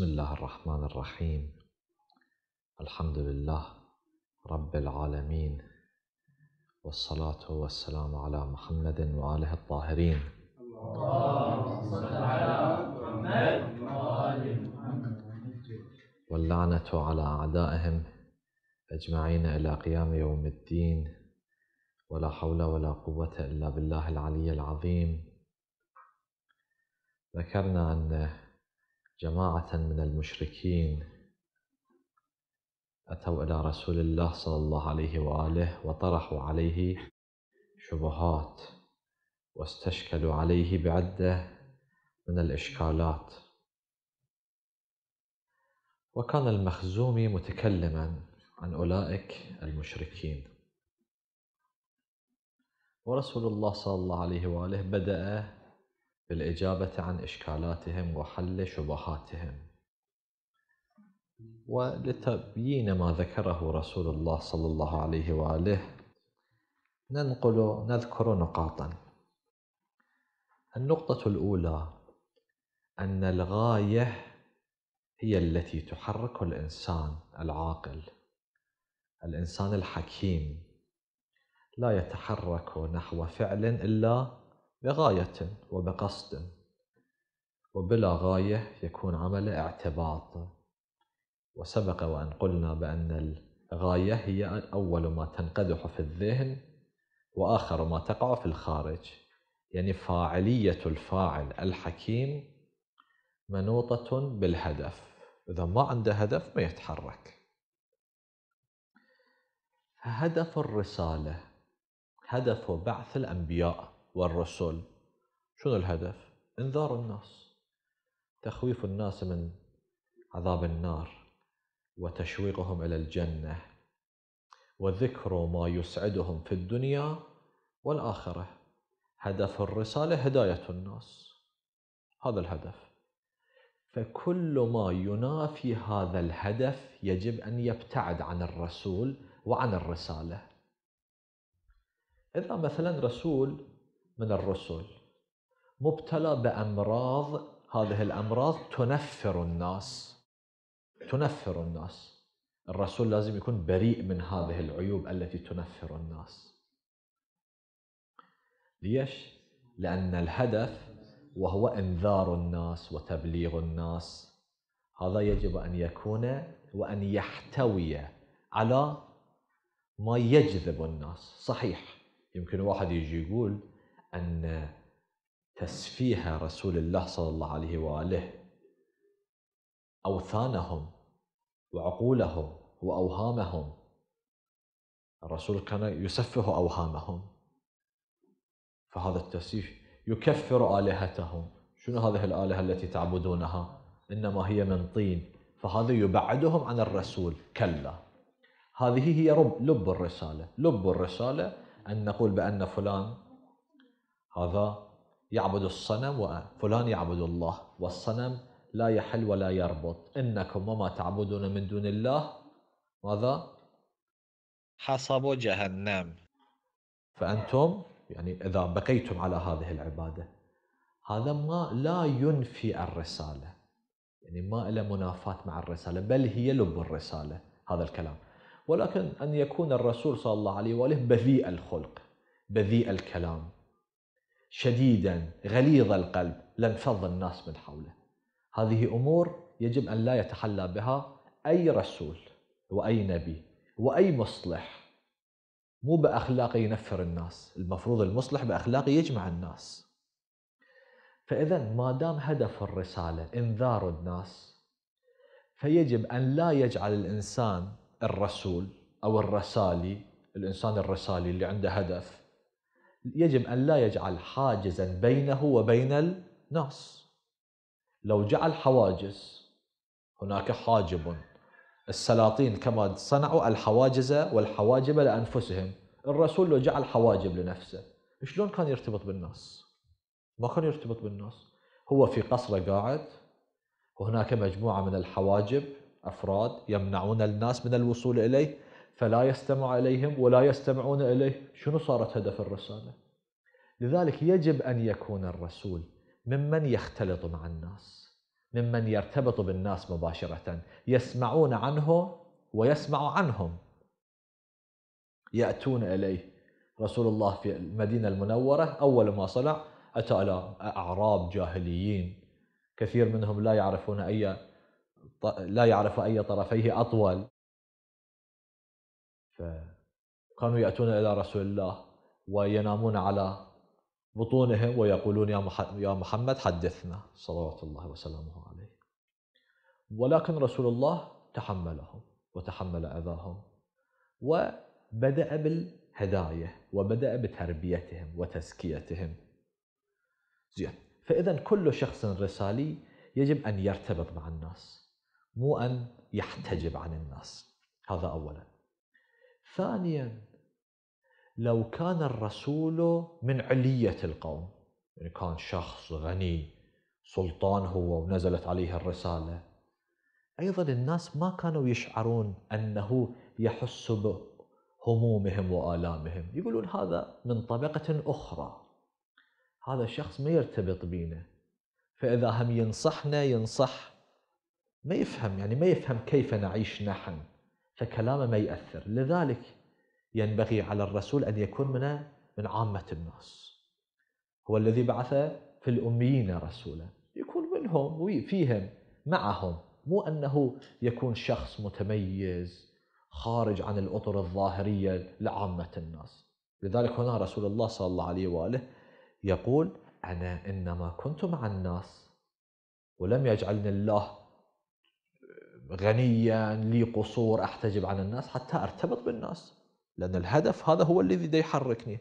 بسم الله الرحمن الرحيم الحمد لله رب العالمين والصلاة والسلام على محمد وآله الطاهرين اللهم صل على محمد وآل محمد واللعنة على أعدائهم أجمعين إلى قيام يوم الدين ولا حول ولا قوة إلا بالله العلي العظيم ذكرنا أن جماعة من المشركين أتوا إلى رسول الله صلى الله عليه وآله وطرحوا عليه شبهات واستشكلوا عليه بعدة من الإشكالات وكان المخزومي متكلما عن أولئك المشركين ورسول الله صلى الله عليه وآله بدأ بالإجابة عن إشكالاتهم وحل شبهاتهم ولتبيين ما ذكره رسول الله صلى الله عليه وآله ننقل نذكر نقاطا النقطة الأولى أن الغاية هي التي تحرك الإنسان العاقل الإنسان الحكيم لا يتحرك نحو فعل إلا بغاية وبقصد وبلا غاية يكون عمله اعتباط وسبق وأن قلنا بأن الغاية هي أول ما تنقدح في الذهن وآخر ما تقع في الخارج يعني فاعلية الفاعل الحكيم منوطة بالهدف إذا ما عنده هدف ما يتحرك هدف الرسالة هدف بعث الأنبياء والرسل شنو الهدف؟ انذار الناس تخويف الناس من عذاب النار وتشويقهم إلى الجنة وذكر ما يسعدهم في الدنيا والآخرة هدف الرسالة هداية الناس هذا الهدف فكل ما ينافي هذا الهدف يجب أن يبتعد عن الرسول وعن الرسالة إذا مثلا رسول من الرسل مبتلى بامراض هذه الامراض تنفر الناس تنفر الناس الرسول لازم يكون بريء من هذه العيوب التي تنفر الناس ليش لان الهدف وهو انذار الناس وتبليغ الناس هذا يجب ان يكون وان يحتوي على ما يجذب الناس صحيح يمكن واحد يجي يقول أن تسفيه رسول الله صلى الله عليه وآله أوثانهم وعقولهم وأوهامهم الرسول كان يسفه أوهامهم فهذا التسفيه يكفر آلهتهم شنو هذه الآلهة التي تعبدونها إنما هي من طين فهذا يبعدهم عن الرسول كلا هذه هي رب لب الرسالة لب الرسالة أن نقول بأن فلان هذا يعبد الصنم وفلان يعبد الله والصنم لا يحل ولا يربط إنكم وما تعبدون من دون الله ماذا؟ حصب جهنم فأنتم يعني إذا بقيتم على هذه العبادة هذا ما لا ينفي الرسالة يعني ما له منافاة مع الرسالة بل هي لب الرسالة هذا الكلام ولكن أن يكون الرسول صلى الله عليه وآله بذيء الخلق بذيء الكلام شديدا غليظ القلب لانفض الناس من حوله هذه أمور يجب أن لا يتحلى بها أي رسول وأي نبي وأي مصلح مو بأخلاقه ينفر الناس المفروض المصلح بأخلاقه يجمع الناس فإذا ما دام هدف الرسالة إنذار الناس فيجب أن لا يجعل الإنسان الرسول أو الرسالي الإنسان الرسالي اللي عنده هدف يجب أن لا يجعل حاجزا بينه وبين الناس لو جعل حواجز هناك حاجب السلاطين كما صنعوا الحواجز والحواجب لأنفسهم الرسول لو جعل حواجب لنفسه شلون كان يرتبط بالناس ما كان يرتبط بالناس هو في قصره قاعد وهناك مجموعة من الحواجب أفراد يمنعون الناس من الوصول إليه فلا يستمع إليهم ولا يستمعون إليه شنو صارت هدف الرسالة لذلك يجب أن يكون الرسول ممن يختلط مع الناس ممن يرتبط بالناس مباشرة يسمعون عنه ويسمع عنهم يأتون إليه رسول الله في المدينة المنورة أول ما صنع أتى إلى أعراب جاهليين كثير منهم لا يعرفون أي لا يعرف أي طرفيه أطول فكانوا يأتون إلى رسول الله وينامون على بطونهم ويقولون يا محمد حدثنا صلوات الله وسلامه عليه ولكن رسول الله تحملهم وتحمل أذاهم وبدأ بالهداية وبدأ بتربيتهم وتزكيتهم زين فإذا كل شخص رسالي يجب أن يرتبط مع الناس مو أن يحتجب عن الناس هذا أولاً ثانيا لو كان الرسول من علية القوم يعني كان شخص غني سلطان هو ونزلت عليه الرسالة أيضا الناس ما كانوا يشعرون أنه يحس بهمومهم وآلامهم يقولون هذا من طبقة أخرى هذا الشخص ما يرتبط بينا فإذا هم ينصحنا ينصح ما يفهم يعني ما يفهم كيف نعيش نحن فكلامه ما يأثر لذلك ينبغي على الرسول أن يكون من من عامة الناس هو الذي بعث في الأميين رسولا يكون منهم وفيهم معهم مو أنه يكون شخص متميز خارج عن الأطر الظاهرية لعامة الناس لذلك هنا رسول الله صلى الله عليه وآله يقول أنا إنما كنت مع الناس ولم يجعلني الله غنيا لي قصور احتجب عن الناس حتى ارتبط بالناس لان الهدف هذا هو الذي يحركني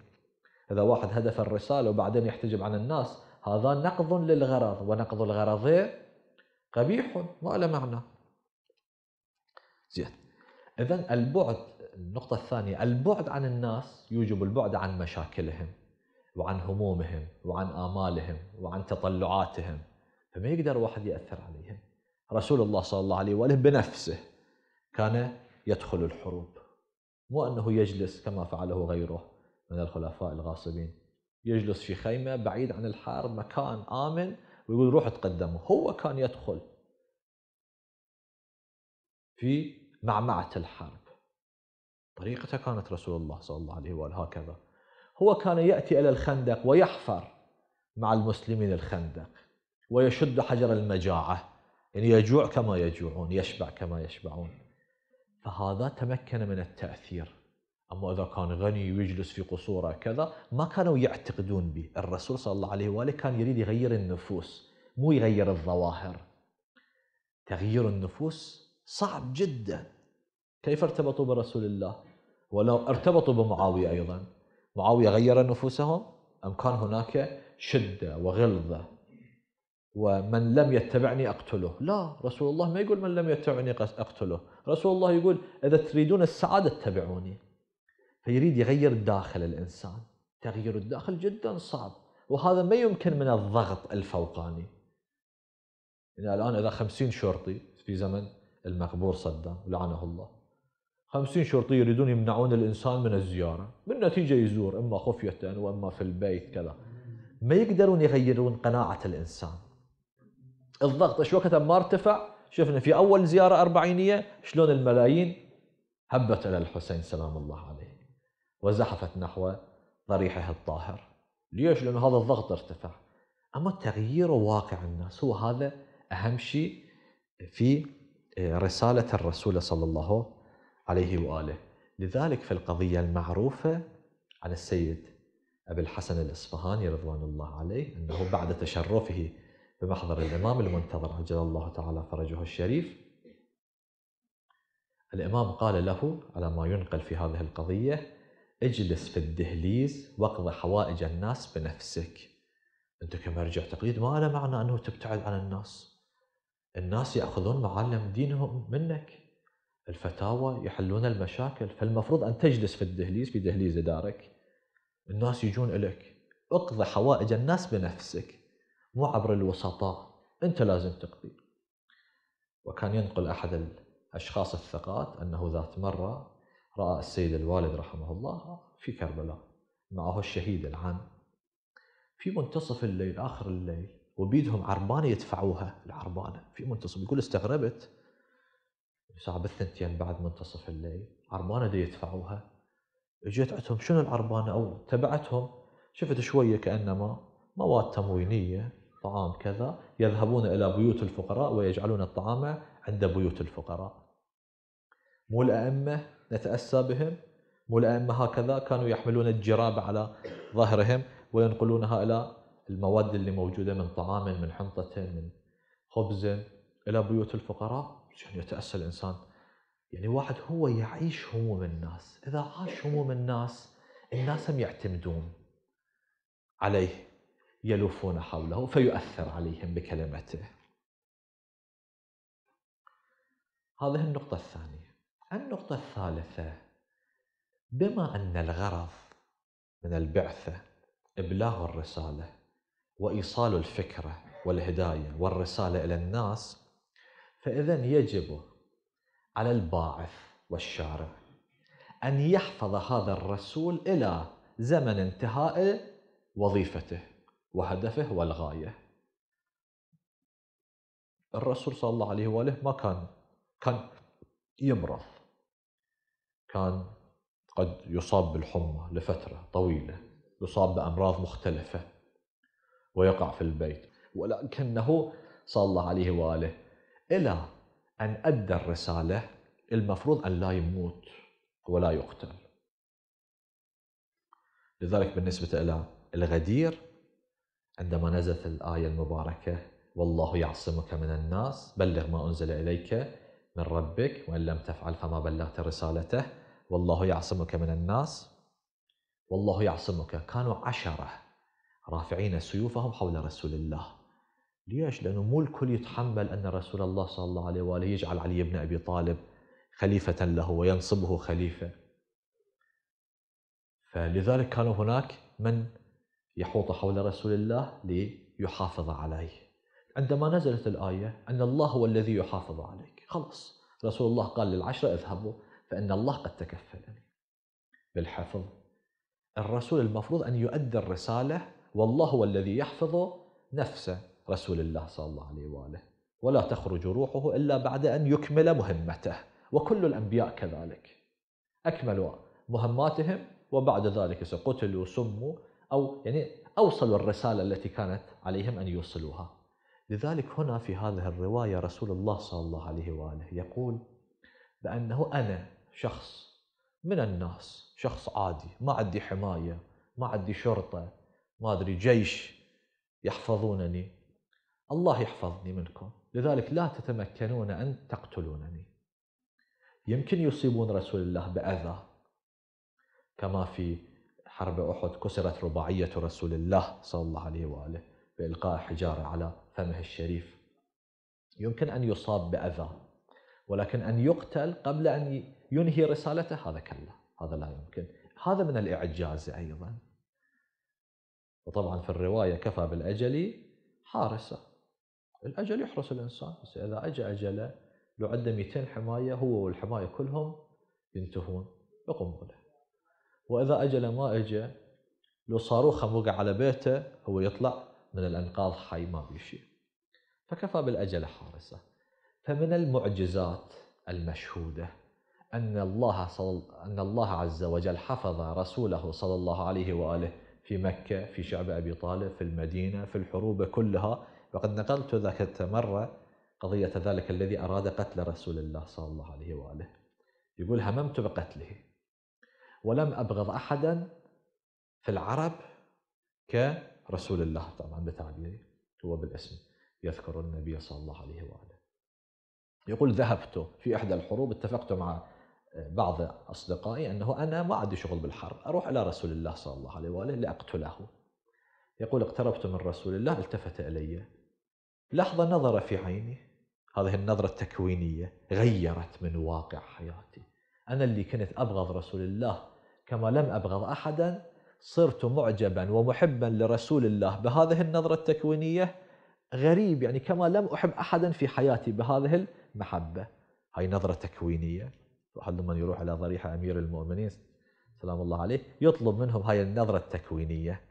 اذا واحد هدف الرساله وبعدين يحتجب عن الناس هذا نقض للغرض ونقض الغرض إيه؟ قبيح ما له معنى زين اذا البعد النقطه الثانيه البعد عن الناس يوجب البعد عن مشاكلهم وعن همومهم وعن امالهم وعن تطلعاتهم فما يقدر واحد ياثر عليهم رسول الله صلى الله عليه وآله بنفسه كان يدخل الحروب مو أنه يجلس كما فعله غيره من الخلفاء الغاصبين يجلس في خيمة بعيد عن الحرب مكان آمن ويقول روح تقدموا هو كان يدخل في معمعة الحرب طريقته كانت رسول الله صلى الله عليه وآله هكذا هو كان يأتي إلى الخندق ويحفر مع المسلمين الخندق ويشد حجر المجاعة يعني يجوع كما يجوعون يشبع كما يشبعون فهذا تمكن من التأثير أما إذا كان غني ويجلس في قصورة كذا ما كانوا يعتقدون به الرسول صلى الله عليه وآله كان يريد يغير النفوس مو يغير الظواهر تغيير النفوس صعب جدا كيف ارتبطوا برسول الله ولو ارتبطوا بمعاوية أيضا معاوية غير نفوسهم أم كان هناك شدة وغلظة ومن لم يتبعني أقتله لا رسول الله ما يقول من لم يتبعني أقتله رسول الله يقول إذا تريدون السعادة اتبعوني فيريد يغير داخل الإنسان تغيير الداخل جدا صعب وهذا ما يمكن من الضغط الفوقاني يعني الآن إذا خمسين شرطي في زمن المغبور صدام لعنه الله خمسين شرطي يريدون يمنعون الإنسان من الزيارة بالنتيجة يزور إما خفية وإما في البيت كذا ما يقدرون يغيرون قناعة الإنسان الضغط ايش وقت ما ارتفع شفنا في اول زياره اربعينيه شلون الملايين هبت الى الحسين سلام الله عليه وزحفت نحو ضريحه الطاهر ليش؟ لانه هذا الضغط ارتفع اما تغيير واقع الناس هو هذا اهم شيء في آه، رساله الرسول صلى الله عليه واله لذلك في القضيه المعروفه عن السيد ابي الحسن الاصفهاني رضوان الله عليه انه بعد تشرفه بمحضر الإمام المنتظر عجل الله تعالى فرجه الشريف الإمام قال له على ما ينقل في هذه القضية اجلس في الدهليز واقضي حوائج الناس بنفسك أنت كمرجع تقليد ما له معنى أنه تبتعد عن الناس الناس يأخذون معلم دينهم منك الفتاوى يحلون المشاكل فالمفروض أن تجلس في الدهليز في دهليز دارك الناس يجون لك اقضي حوائج الناس بنفسك مو عبر الوسطاء أنت لازم تقضي وكان ينقل أحد الأشخاص الثقات أنه ذات مرة رأى السيد الوالد رحمه الله في كربلاء معه الشهيد العام في منتصف الليل آخر الليل وبيدهم عربانة يدفعوها العربانة في منتصف يقول استغربت الساعة بالثنتين بعد منتصف الليل عربانة دي يدفعوها اجيت عندهم شنو العربانة او تبعتهم شفت شوية كأنما مواد تموينية طعام كذا يذهبون إلى بيوت الفقراء ويجعلون الطعام عند بيوت الفقراء مو الأئمة نتأسى بهم مو الأئمة هكذا كانوا يحملون الجراب على ظهرهم وينقلونها إلى المواد اللي موجودة من طعام من حنطة من خبز إلى بيوت الفقراء يعني يتأسى الإنسان يعني واحد هو يعيش هموم الناس إذا عاش هموم الناس الناس هم يعتمدون عليه يلوفون حوله فيؤثر عليهم بكلمته هذه النقطة الثانية النقطة الثالثة بما أن الغرض من البعثة إبلاغ الرسالة وإيصال الفكرة والهداية والرسالة إلى الناس فإذا يجب على الباعث والشارع أن يحفظ هذا الرسول إلى زمن انتهاء وظيفته وهدفه والغاية الرسول صلى الله عليه وآله ما كان كان يمرض كان قد يصاب بالحمى لفترة طويلة يصاب بأمراض مختلفة ويقع في البيت ولكنه صلى الله عليه وآله إلى أن أدى الرسالة المفروض أن لا يموت ولا يقتل لذلك بالنسبة إلى الغدير عندما نزلت الآية المباركة والله يعصمك من الناس بلغ ما أنزل إليك من ربك وإن لم تفعل فما بلغت رسالته والله يعصمك من الناس والله يعصمك كانوا عشرة رافعين سيوفهم حول رسول الله ليش؟ لأنه مو الكل يتحمل أن رسول الله صلى الله عليه وآله يجعل علي بن أبي طالب خليفة له وينصبه خليفة فلذلك كانوا هناك من يحوط حول رسول الله ليحافظ عليه عندما نزلت الآية أن الله هو الذي يحافظ عليك خلاص رسول الله قال للعشرة اذهبوا فإن الله قد تكفلني بالحفظ الرسول المفروض أن يؤدي الرسالة والله هو الذي يحفظ نفسه رسول الله صلى الله عليه وآله ولا تخرج روحه إلا بعد أن يكمل مهمته وكل الأنبياء كذلك أكملوا مهماتهم وبعد ذلك سقتلوا سموا أو يعني أوصلوا الرسالة التي كانت عليهم أن يوصلوها لذلك هنا في هذه الرواية رسول الله صلى الله عليه وآله يقول بأنه أنا شخص من الناس شخص عادي ما عندي حماية ما عندي شرطة ما أدري جيش يحفظونني الله يحفظني منكم لذلك لا تتمكنون أن تقتلونني يمكن يصيبون رسول الله بأذى كما في حرب أحد كسرت رباعية رسول الله صلى الله عليه وآله بإلقاء حجارة على فمه الشريف يمكن أن يصاب بأذى ولكن أن يقتل قبل أن ينهي رسالته هذا كلا هذا لا يمكن هذا من الإعجاز أيضا وطبعا في الرواية كفى بالأجل حارسة الأجل يحرس الإنسان بس إذا أجى أجله لو عنده 200 حماية هو والحماية كلهم ينتهون بقنبلة واذا اجل ما اجى لو صاروخه وقع على بيته هو يطلع من الانقاض حي ما بيشي فكفى بالاجل حارسه فمن المعجزات المشهوده ان الله صل... ان الله عز وجل حفظ رسوله صلى الله عليه واله في مكه في شعب ابي طالب في المدينه في الحروب كلها وقد نقلت ذاك مره قضيه ذلك الذي اراد قتل رسول الله صلى الله عليه واله يقول هممت بقتله ولم أبغض أحدا في العرب كرسول الله طبعا بتعبيري هو بالاسم يذكر النبي صلى الله عليه وآله يقول ذهبت في إحدى الحروب اتفقت مع بعض أصدقائي أنه أنا ما عندي شغل بالحرب أروح إلى رسول الله صلى الله عليه وآله لأقتله يقول اقتربت من رسول الله التفت إلي لحظة نظر في عيني هذه النظرة التكوينية غيرت من واقع حياتي أنا اللي كنت أبغض رسول الله كما لم أبغض أحدا صرت معجبا ومحبا لرسول الله بهذه النظرة التكوينية غريب يعني كما لم أحب أحدا في حياتي بهذه المحبة هاي نظرة تكوينية واحد لما يروح إلى ضريحة أمير المؤمنين سلام الله عليه يطلب منهم هاي النظرة التكوينية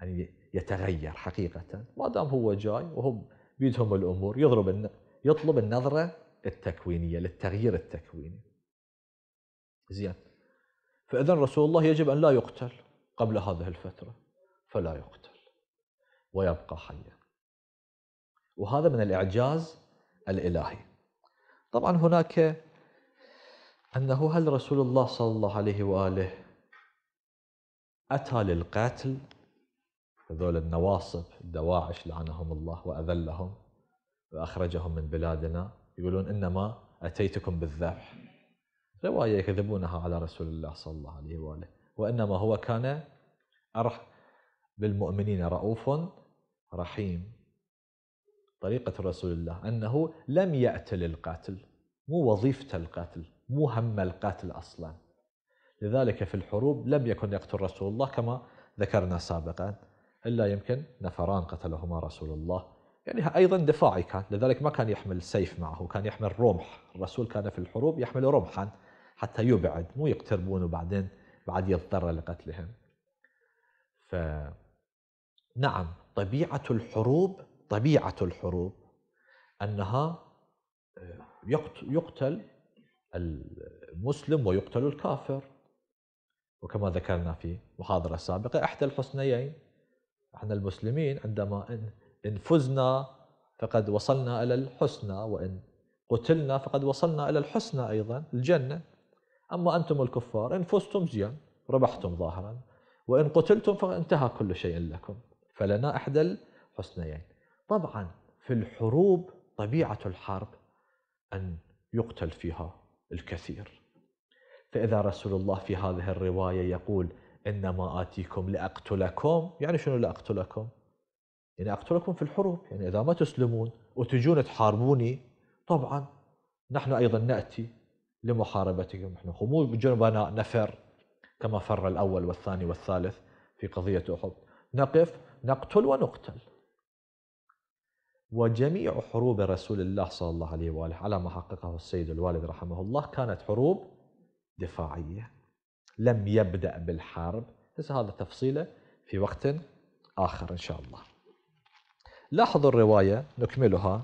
يعني يتغير حقيقة ما دام هو جاي وهم بيدهم الأمور يضرب يطلب النظرة التكوينية للتغيير التكويني زين فإذا رسول الله يجب أن لا يقتل قبل هذه الفترة فلا يقتل ويبقى حيا وهذا من الإعجاز الإلهي طبعا هناك أنه هل رسول الله صلى الله عليه وآله أتى للقتل هذول النواصب الدواعش لعنهم الله وأذلهم وأخرجهم من بلادنا يقولون إنما أتيتكم بالذبح رواية يكذبونها على رسول الله صلى الله عليه وآله وإنما هو كان أرح بالمؤمنين رؤوف رحيم طريقة رسول الله أنه لم يأتل القاتل مو وظيفة القاتل مو هم القاتل أصلا لذلك في الحروب لم يكن يقتل رسول الله كما ذكرنا سابقا إلا يمكن نفران قتلهما رسول الله يعني أيضا دفاعي كان لذلك ما كان يحمل سيف معه كان يحمل رمح الرسول كان في الحروب يحمل رمحا حتى يبعد مو يقتربون وبعدين بعد يضطر لقتلهم ف نعم طبيعة الحروب طبيعة الحروب أنها آه، يقتل المسلم ويقتل الكافر وكما ذكرنا في محاضرة سابقة إحدى الحسنيين احنا المسلمين عندما إن فزنا فقد وصلنا إلى الحسنى وإن قتلنا فقد وصلنا إلى الحسنى أيضا الجنة أما أنتم الكفار إن فزتم زين ربحتم ظاهرا وإن قتلتم فانتهى كل شيء لكم فلنا إحدى الحسنيين طبعا في الحروب طبيعة الحرب أن يقتل فيها الكثير فإذا رسول الله في هذه الرواية يقول إنما آتيكم لأقتلكم يعني شنو لأقتلكم يعني أقتلكم في الحروب يعني إذا ما تسلمون وتجون تحاربوني طبعا نحن أيضا نأتي لمحاربتهم نحن مو بجنبنا نفر كما فر الأول والثاني والثالث في قضية أحد نقف نقتل ونقتل وجميع حروب رسول الله صلى الله عليه وآله على ما حققه السيد الوالد رحمه الله كانت حروب دفاعية لم يبدأ بالحرب بس هذا تفصيله في وقت آخر إن شاء الله لاحظوا الرواية نكملها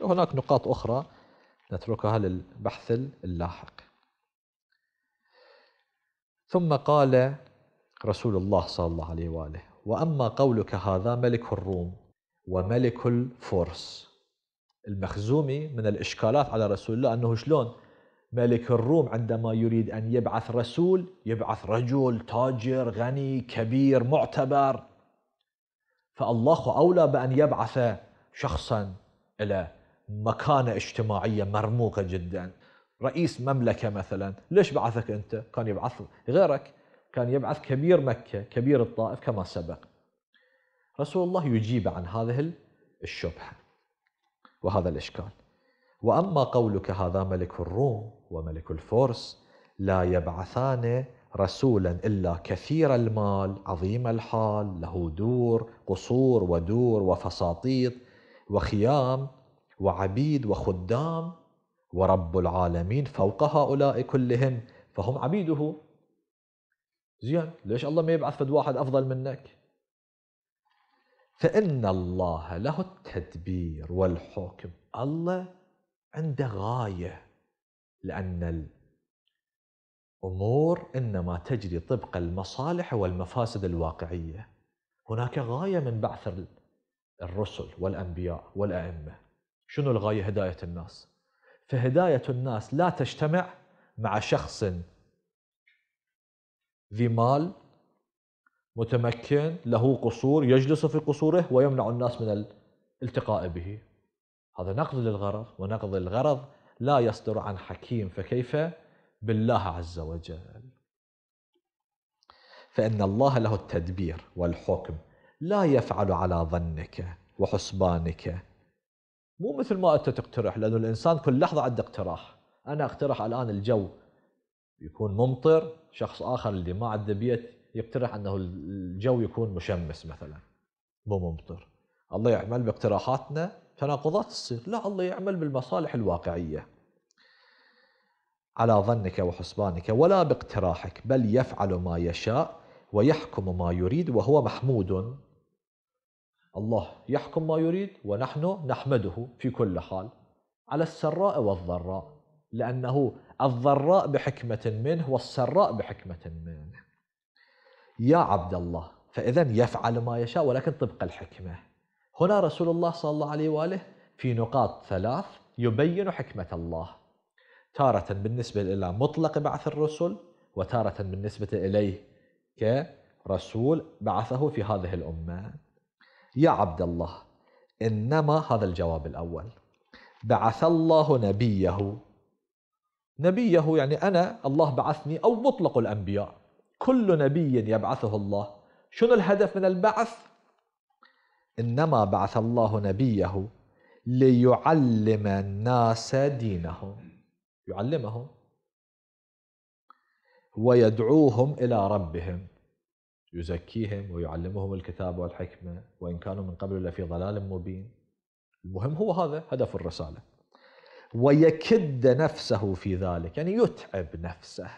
وهناك نقاط أخرى نتركها للبحث اللاحق ثم قال رسول الله صلى الله عليه واله واما قولك هذا ملك الروم وملك الفرس المخزومي من الاشكالات على رسول الله انه شلون ملك الروم عندما يريد ان يبعث رسول يبعث رجل تاجر غني كبير معتبر فالله اولى بان يبعث شخصا الى مكانة اجتماعية مرموقة جدا رئيس مملكة مثلا ليش بعثك أنت كان يبعث غيرك كان يبعث كبير مكة كبير الطائف كما سبق رسول الله يجيب عن هذه الشبهة وهذا الإشكال وأما قولك هذا ملك الروم وملك الفرس لا يبعثان رسولا إلا كثير المال عظيم الحال له دور قصور ودور وفساطيط وخيام وعبيد وخدام ورب العالمين فوق هؤلاء كلهم فهم عبيده زين ليش الله ما يبعث فد واحد أفضل منك فإن الله له التدبير والحكم الله عنده غاية لأن الأمور إنما تجري طبق المصالح والمفاسد الواقعية هناك غاية من بعث الرسل والأنبياء والأئمة شنو الغاية هداية الناس فهداية الناس لا تجتمع مع شخص ذي مال متمكن له قصور يجلس في قصوره ويمنع الناس من الالتقاء به هذا نقض للغرض ونقض الغرض لا يصدر عن حكيم فكيف بالله عز وجل فإن الله له التدبير والحكم لا يفعل على ظنك وحسبانك مو مثل ما انت تقترح لانه الانسان كل لحظه عنده اقتراح انا اقترح الان الجو يكون ممطر شخص اخر اللي ما عنده بيت يقترح انه الجو يكون مشمس مثلا مو ممطر الله يعمل باقتراحاتنا تناقضات تصير لا الله يعمل بالمصالح الواقعيه على ظنك وحسبانك ولا باقتراحك بل يفعل ما يشاء ويحكم ما يريد وهو محمود الله يحكم ما يريد ونحن نحمده في كل حال على السراء والضراء لأنه الضراء بحكمة منه والسراء بحكمة منه يا عبد الله فإذا يفعل ما يشاء ولكن طبق الحكمة هنا رسول الله صلى الله عليه وآله في نقاط ثلاث يبين حكمة الله تارة بالنسبة إلى مطلق بعث الرسل وتارة بالنسبة إليه كرسول بعثه في هذه الأمة يا عبد الله إنما هذا الجواب الأول بعث الله نبيه نبيه يعني أنا الله بعثني أو مطلق الأنبياء كل نبي يبعثه الله شنو الهدف من البعث إنما بعث الله نبيه ليعلم الناس دينهم يعلمهم ويدعوهم إلى ربهم يزكيهم ويعلمهم الكتاب والحكمة وإن كانوا من قبل لفي ضلال مبين المهم هو هذا هدف الرسالة ويكد نفسه في ذلك يعني يتعب نفسه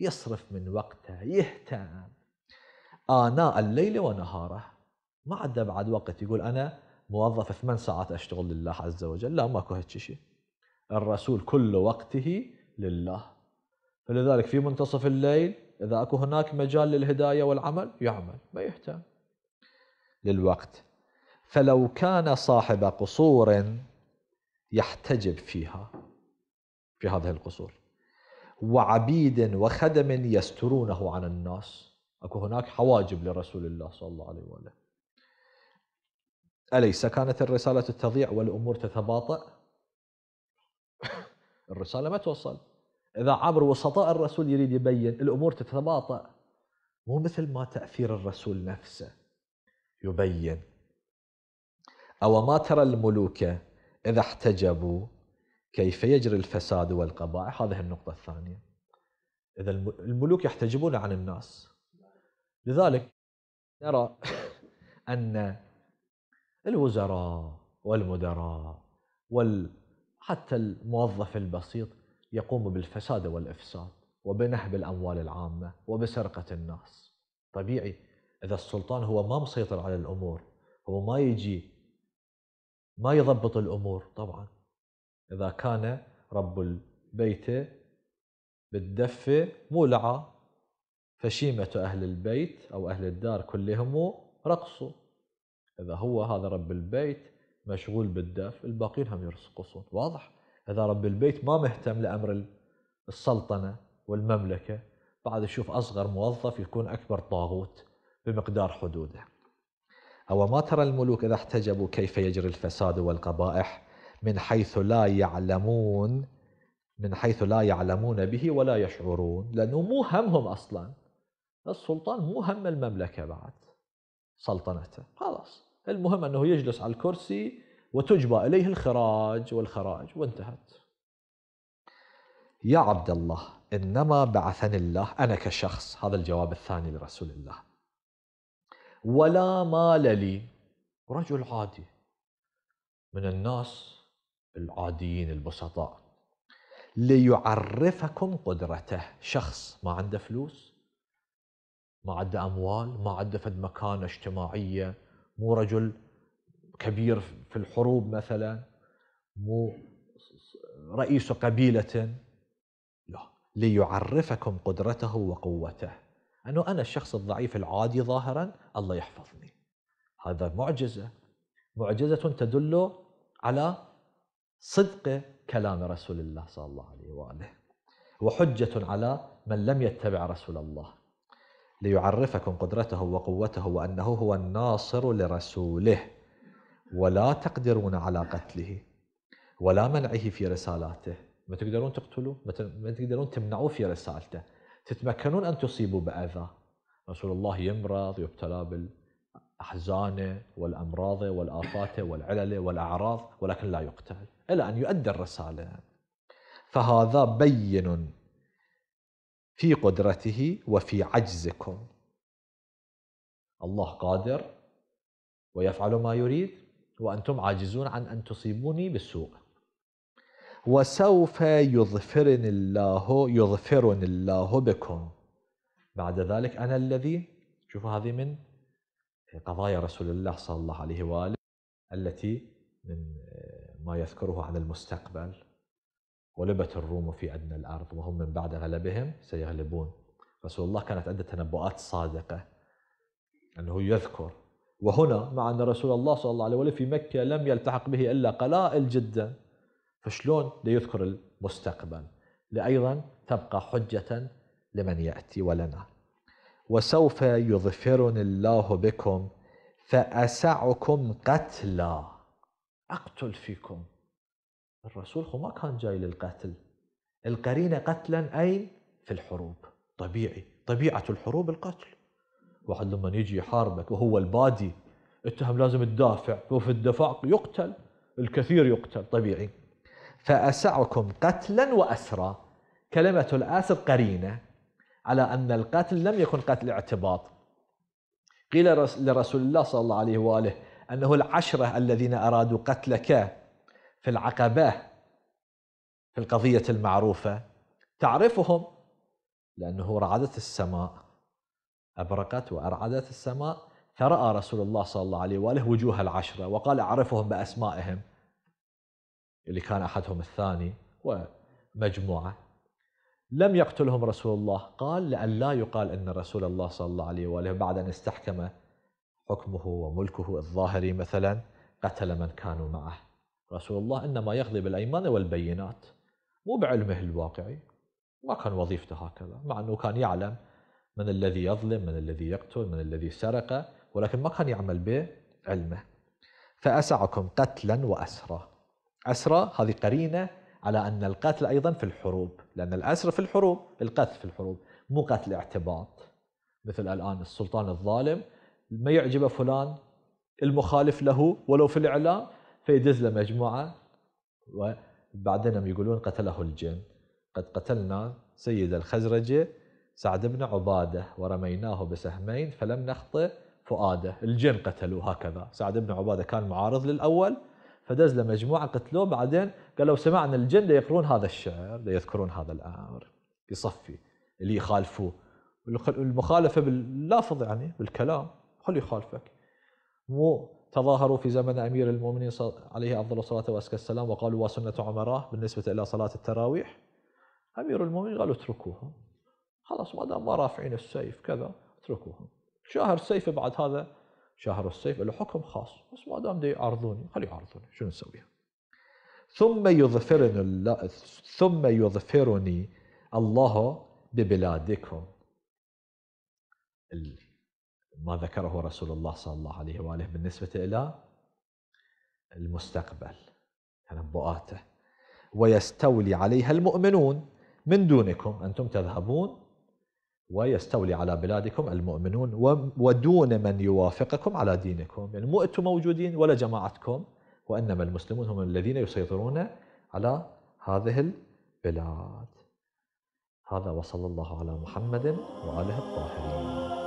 يصرف من وقته يهتم آناء الليل ونهاره ما عنده بعد وقت يقول أنا موظف ثمان ساعات أشتغل لله عز وجل لا ماكو هيك شيء الرسول كل وقته لله فلذلك في منتصف الليل إذا أكو هناك مجال للهداية والعمل يعمل ما يهتم للوقت فلو كان صاحب قصور يحتجب فيها في هذه القصور وعبيد وخدم يسترونه عن الناس اكو هناك حواجب لرسول الله صلى الله عليه واله اليس كانت الرساله تضيع والامور تتباطأ الرساله ما توصل اذا عبر وسطاء الرسول يريد يبين الامور تتباطا مو مثل ما تاثير الرسول نفسه يبين او ما ترى الملوك اذا احتجبوا كيف يجري الفساد والقبائح هذه النقطه الثانيه اذا الملوك يحتجبون عن الناس لذلك نرى ان الوزراء والمدراء وحتى الموظف البسيط يقوم بالفساد والإفساد وبنهب الأموال العامة وبسرقة الناس طبيعي إذا السلطان هو ما مسيطر على الأمور هو ما يجي ما يضبط الأمور طبعا إذا كان رب البيت بالدفة مولعة فشيمة أهل البيت أو أهل الدار كلهم رقصوا إذا هو هذا رب البيت مشغول بالدف الباقيين هم يرقصون واضح اذا رب البيت ما مهتم لامر السلطنه والمملكه بعد يشوف اصغر موظف يكون اكبر طاغوت بمقدار حدوده. او ما ترى الملوك اذا احتجبوا كيف يجري الفساد والقبائح من حيث لا يعلمون من حيث لا يعلمون به ولا يشعرون لانه مو همهم اصلا السلطان مو هم المملكه بعد سلطنته خلاص المهم انه يجلس على الكرسي وتجبى إليه الخراج والخراج وانتهت يا عبد الله إنما بعثني الله أنا كشخص هذا الجواب الثاني لرسول الله ولا مال لي رجل عادي من الناس العاديين البسطاء ليعرفكم قدرته شخص ما عنده فلوس ما عنده أموال ما عنده فد مكانة اجتماعية مو رجل كبير في الحروب مثلا مو رئيس قبيلة لا ليعرفكم قدرته وقوته أنه أنا الشخص الضعيف العادي ظاهرا الله يحفظني هذا معجزة معجزة تدل على صدق كلام رسول الله صلى الله عليه وآله وحجة على من لم يتبع رسول الله ليعرفكم قدرته وقوته وأنه هو الناصر لرسوله ولا تقدرون على قتله ولا منعه في رسالاته ما تقدرون تقتلوه ما تقدرون تمنعوه في رسالته تتمكنون أن تصيبوا بأذى رسول الله يمرض يبتلى بالأحزانة والأمراض والآفات والعلل والأعراض ولكن لا يقتل إلا أن يؤدي الرسالة فهذا بين في قدرته وفي عجزكم الله قادر ويفعل ما يريد وأنتم عاجزون عن أن تصيبوني بالسوء وسوف يظفرني الله يظفرني الله بكم بعد ذلك أنا الذي شوفوا هذه من قضايا رسول الله صلى الله عليه وآله التي من آه، ما يذكره عن المستقبل غلبت الروم في أدنى الأرض وهم من بعد غلبهم سيغلبون رسول الله كانت عنده تنبؤات صادقة أنه يذكر وهنا مع أن رسول الله صلى الله عليه وسلم في مكة لم يلتحق به إلا قلائل جدا فشلون ليذكر المستقبل لأيضا تبقى حجة لمن يأتي ولنا وسوف يظفرني الله بكم فأسعكم قتلا أقتل فيكم الرسول ما كان جاي للقتل القرينة قتلا أين؟ في الحروب طبيعي طبيعة الحروب القتل واحد لما يجي يحاربك وهو البادي اتهم لازم تدافع وفي الدفاع يقتل الكثير يقتل طبيعي فأسعكم قتلا وأسرى كلمة الآسر قرينة على أن القتل لم يكن قتل اعتباط قيل لرسول الله صلى الله عليه وآله أنه العشرة الذين أرادوا قتلك في العقبة في القضية المعروفة تعرفهم لأنه رعدت السماء أبرقت وأرعدت السماء فرأى رسول الله صلى الله عليه وآله وجوه العشرة وقال أعرفهم بأسمائهم اللي كان أحدهم الثاني ومجموعة لم يقتلهم رسول الله قال لئلا يقال أن رسول الله صلى الله عليه وآله بعد أن استحكم حكمه وملكه الظاهري مثلا قتل من كانوا معه رسول الله إنما يقضي بالأيمان والبينات مو بعلمه الواقعي ما كان وظيفته هكذا مع أنه كان يعلم من الذي يظلم من الذي يقتل من الذي سرق ولكن ما كان يعمل به علمه فأسعكم قتلا وأسرى أسرى هذه قرينة على أن القتل أيضا في الحروب لأن الأسر في الحروب القتل في الحروب مو قتل اعتباط مثل الآن السلطان الظالم ما يعجبه فلان المخالف له ولو في الإعلام فيدز له مجموعة وبعدين يقولون قتله الجن قد قتلنا سيد الخزرجة سعد بن عبادة ورميناه بسهمين فلم نخطئ فؤاده الجن قتلوه هكذا سعد بن عبادة كان معارض للأول فدز له مجموعة قتلوه بعدين قالوا سمعنا الجن يقرون هذا الشعر يذكرون هذا الأمر يصفي اللي يخالفوه المخالفة باللافظ يعني بالكلام خلي يخالفك مو تظاهروا في زمن أمير المؤمنين عليه أفضل الصلاة وأسكى السلام وقالوا وسنة عمراه بالنسبة إلى صلاة التراويح أمير المؤمنين قالوا اتركوهم خلاص ما دام ما رافعين السيف كذا اتركوهم شهر سيف بعد هذا شهر السيف له حكم خاص بس ما دام دي يعرضوني خلي يعرضوني شو نسوي ثم يظفرني الله ثم يظفرني الله ببلادكم ما ذكره رسول الله صلى الله عليه واله بالنسبه الى المستقبل تنبؤاته ويستولي عليها المؤمنون من دونكم انتم تذهبون ويستولي على بلادكم المؤمنون ودون من يوافقكم على دينكم يعني مو أنتم موجودين ولا جماعتكم وإنما المسلمون هم الذين يسيطرون على هذه البلاد هذا وصلى الله على محمد وآله الطاهرين